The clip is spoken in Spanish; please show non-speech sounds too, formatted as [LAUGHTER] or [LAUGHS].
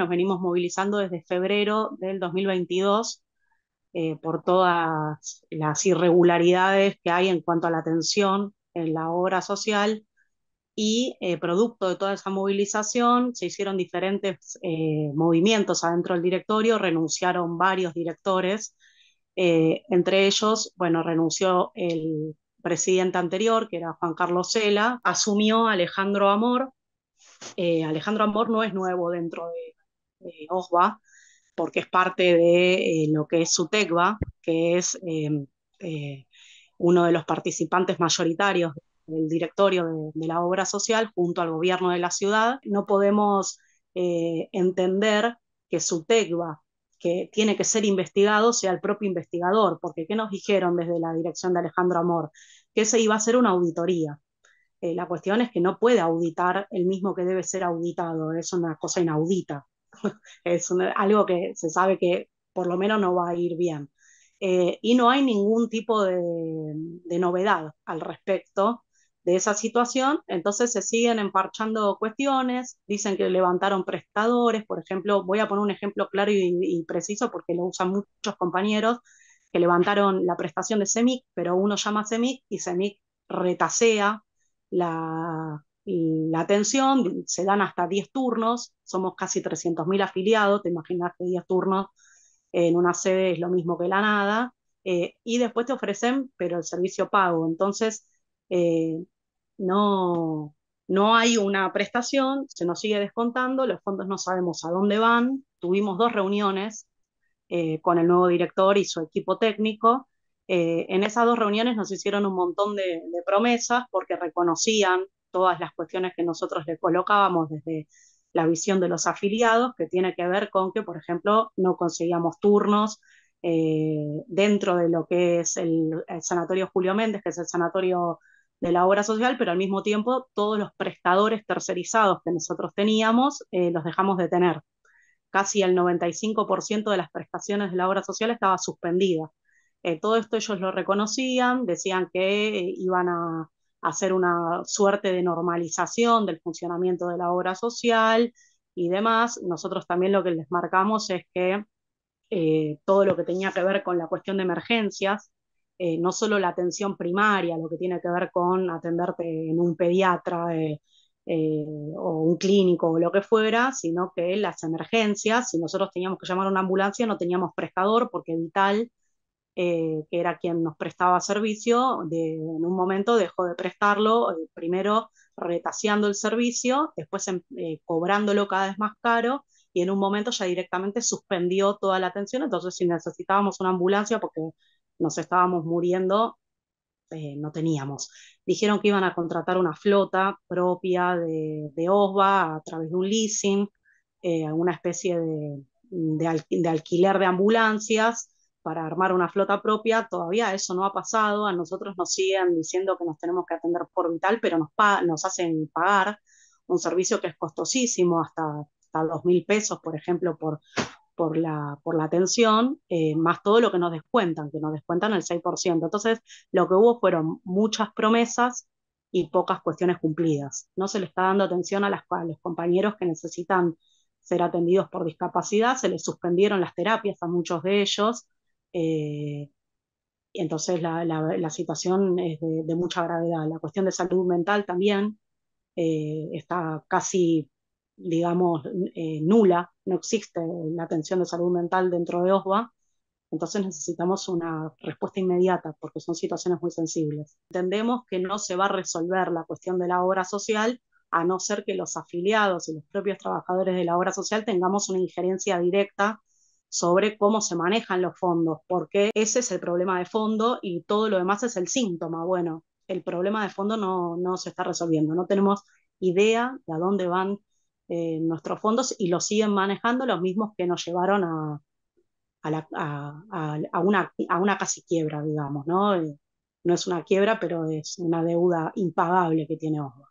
nos venimos movilizando desde febrero del 2022 eh, por todas las irregularidades que hay en cuanto a la atención en la obra social y eh, producto de toda esa movilización se hicieron diferentes eh, movimientos adentro del directorio, renunciaron varios directores, entre ellos, bueno, renunció el presidente anterior, que era Juan Carlos Cela, asumió Alejandro Amor. Alejandro Amor no es nuevo dentro de eh, porque es parte de eh, lo que es TECBA, que es em, eh, uno de los participantes mayoritarios del directorio de, la obra social junto al gobierno de la ciudad. No podemos entender que SUTECBA que tiene que ser investigado sea el propio investigador, porque ¿qué nos dijeron desde la dirección de Alejandro Amor? Que se iba a hacer una auditoría. la cuestión es que no puede auditar el mismo que debe ser auditado, es una cosa inaudita. [LAUGHS] es algo que se sabe que por lo menos no va a ir bien. Eh, y no hay ningún tipo de, novedad al respecto de esa situación, entonces se siguen emparchando cuestiones, dicen que levantaron prestadores, por ejemplo, voy a poner un ejemplo claro y, preciso porque lo usan muchos compañeros, que levantaron la prestación de CEMIC, pero uno llama CEMIC y CEMIC retasea la, la atención, se dan hasta 10 turnos, somos casi 300.000 afiliados, te imaginas que 10 turnos en una sede es lo mismo que la nada, eh, y después te ofrecen, pero el servicio pago, entonces eh, no, no hay una prestación, se nos sigue descontando, los fondos no sabemos a dónde van, tuvimos dos reuniones eh, con el nuevo director y su equipo técnico, en esas dos reuniones nos hicieron un montón de promesas porque reconocían todas las cuestiones que nosotros le colocábamos desde la visión de los afiliados, que tiene que ver con que, por ejemplo, no conseguíamos turnos eh, dentro de lo que es el, Sanatorio Julio Méndez, que es el Sanatorio de la Obra Social, pero al mismo tiempo todos los prestadores tercerizados que nosotros teníamos eh, los dejamos de tener. Casi el 95% de las prestaciones de la obra social estaba suspendida. Eh, todo esto ellos lo reconocían, decían que iban a, hacer una suerte de normalización del funcionamiento de la obra social y demás. Nosotros también lo que les marcamos es que eh, todo lo que tenía que ver con la cuestión de emergencias, eh, no solo la atención primaria, lo que tiene que ver con atenderte en un pediatra eh, o un clínico o lo que fuera, sino que las emergencias, si nosotros teníamos que llamar a una ambulancia, no teníamos prestador porque Vital eh, que era quien nos prestaba servicio, en un momento dejó de prestarlo, eh, primero retaseando el servicio, después em, eh, cobrándolo cada vez más caro y en un momento ya directamente suspendió toda la atención, entonces si necesitábamos una ambulancia porque nos estábamos muriendo, no teníamos. Dijeron que iban a contratar una flota propia de, de OSBA a través de un leasing, eh, una especie de, alquiler de ambulancias, para armar una flota propia, todavía eso no ha pasado, a nosotros nos siguen diciendo que nos tenemos que atender por vital, pero nos, nos hacen pagar un servicio que es costosísimo, hasta, hasta pesos, por ejemplo, por, por, la, por la atención, eh, más todo lo que nos descuentan, que nos descuentan el 6%. Entonces, lo que hubo fueron muchas promesas y pocas cuestiones cumplidas. No se le está dando atención a, las, a los compañeros que necesitan ser atendidos por discapacidad, se les suspendieron las terapias a muchos de ellos, eh, y entonces la, situación es de, mucha gravedad. La cuestión de salud mental también eh, está casi, digamos, eh, nula. No existe la atención de salud mental dentro de OSBA. Entonces necesitamos una respuesta inmediata porque son situaciones muy sensibles. Entendemos que no se va a resolver la cuestión de la obra social a no ser que los afiliados y los propios trabajadores de la obra social tengamos una injerencia directa sobre cómo se manejan los fondos, porque ese es el problema de fondo y todo lo demás es el síntoma. Bueno, el problema de fondo no, no se está resolviendo, no tenemos idea de a dónde van eh, nuestros fondos y los siguen manejando los mismos que nos llevaron a, a, a, una, casi quiebra, digamos, ¿no? Eh, no es una quiebra, pero es una deuda impagable que tiene Osborne.